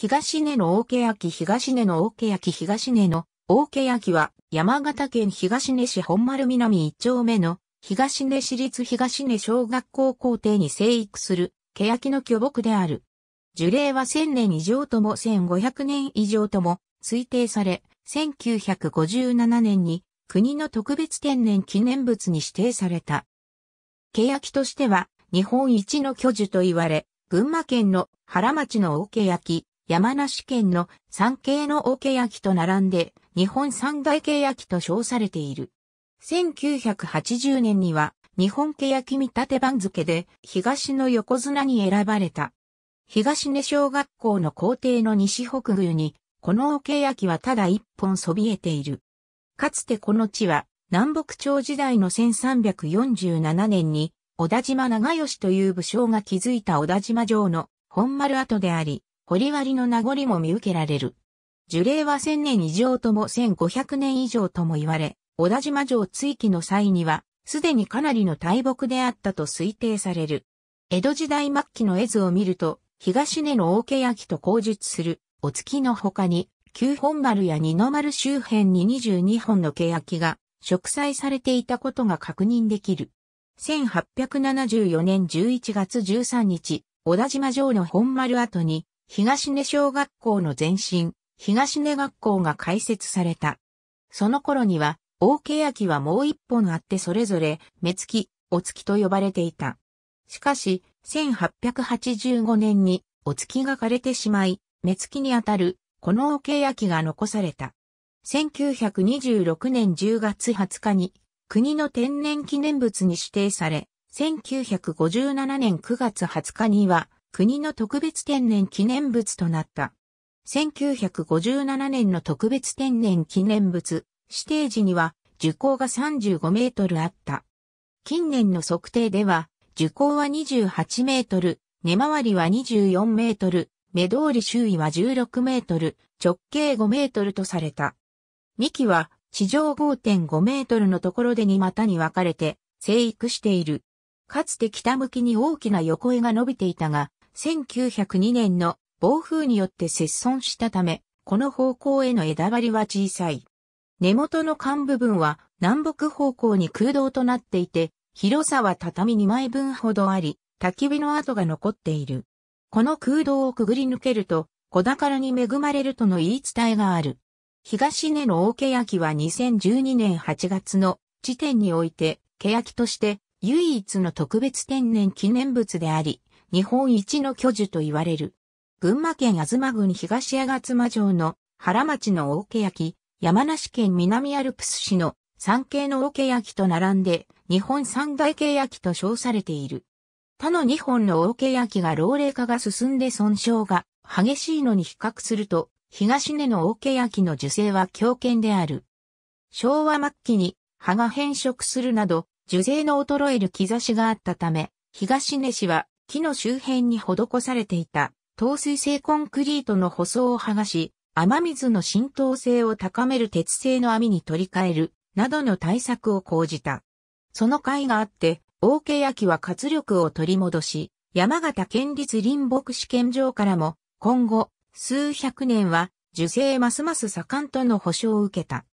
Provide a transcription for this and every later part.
東根の大ケやき東根の大ケやき東根の大ケやきは山形県東根市本丸南一丁目の東根市立東根小学校校庭に生育するケやきの巨木である。樹齢は1000年以上とも1500年以上とも推定され、1957年に国の特別天然記念物に指定された。ケヤキとしては日本一の巨樹と言われ、群馬県の原町の大ケヤキ、山梨県の山系の桶焼と並んで、日本三大系焼と称されている。1980年には、日本系焼見立て番付で、東の横綱に選ばれた。東根小学校の校庭の西北宮に、この桶焼はただ一本そびえている。かつてこの地は、南北朝時代の1347年に、小田島長吉という武将が築いた小田島城の本丸跡であり、り割の名残も見受けられる。樹齢は1000年以上とも1500年以上とも言われ、小田島城追記の際には、すでにかなりの大木であったと推定される。江戸時代末期の絵図を見ると、東根の大け焼きと口述する、お月の他に、旧本丸や二の丸周辺に22本のけ焼きが、植栽されていたことが確認できる。1874年11月13日、小田島城の本丸跡に、東根小学校の前身、東根学校が開設された。その頃には、大欅はもう一本あってそれぞれ、目付き、お月と呼ばれていた。しかし、1885年に、お月が枯れてしまい、目付きにあたる、この大欅が残された。1926年10月20日に、国の天然記念物に指定され、1957年9月20日には、国の特別天然記念物となった。1957年の特別天然記念物指定時には樹高が35メートルあった。近年の測定では樹高は28メートル、根回りは24メートル、目通り周囲は16メートル、直径5メートルとされた。幹は地上5.5メートルのところで2股に分かれて生育している。かつて北向きに大きな横絵が伸びていたが、1902年の暴風によって折損したため、この方向への枝張りは小さい。根元の幹部分は南北方向に空洞となっていて、広さは畳2枚分ほどあり、焚き火の跡が残っている。この空洞をくぐり抜けると、小宝に恵まれるとの言い伝えがある。東根の大欅は2012年8月の時点において、欅として唯一の特別天然記念物であり、日本一の巨樹と言われる。群馬県妻郡東吾妻城の原町の大ケ焼き、山梨県南アルプス市の山系の大ケ焼きと並んで、日本三大系焼きと称されている。他の2本の大ケ焼きが老齢化が進んで損傷が激しいのに比較すると、東根の大ケ焼きの樹勢は強健である。昭和末期に葉が変色するなど、樹勢の衰える兆しがあったため、東根市は木の周辺に施されていた、透水性コンクリートの舗装を剥がし、雨水の浸透性を高める鉄製の網に取り替える、などの対策を講じた。その会があって、大ケ焼は活力を取り戻し、山形県立林木試験場からも、今後、数百年は、受精ますます盛んとの保証を受けた。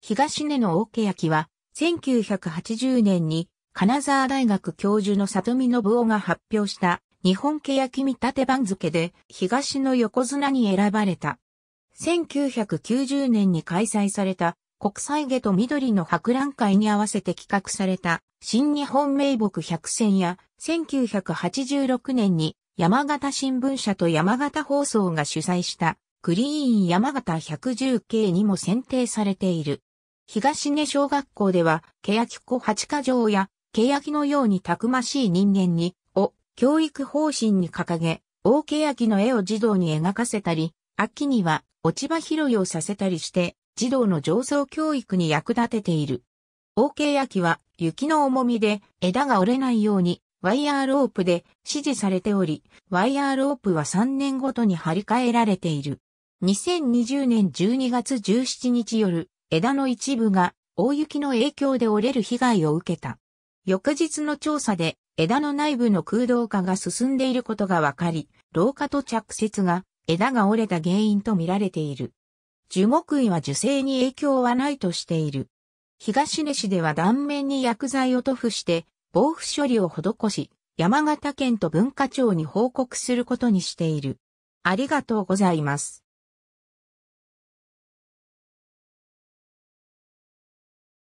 東根の大ケ焼は、1980年に金沢大学教授の里見信夫が発表した日本欅見立て番付で東の横綱に選ばれた。1990年に開催された国際下と緑の博覧会に合わせて企画された新日本名木百選や1986年に山形新聞社と山形放送が主催したグリーン山形110系にも選定されている。東根小学校では、欅小八ヶ城や欅のようにたくましい人間に、を教育方針に掲げ、大欅の絵を児童に描かせたり、秋には落ち葉拾いをさせたりして、児童の上層教育に役立てている。大欅は雪の重みで枝が折れないようにワイヤーロープで支持されており、ワイヤーロープは3年ごとに張り替えられている。2020年12月17日夜、枝の一部が大雪の影響で折れる被害を受けた。翌日の調査で枝の内部の空洞化が進んでいることが分かり、老化と着雪が枝が折れた原因と見られている。樹木医は樹勢に影響はないとしている。東根市では断面に薬剤を塗布して防腐処理を施し、山形県と文化庁に報告することにしている。ありがとうございます。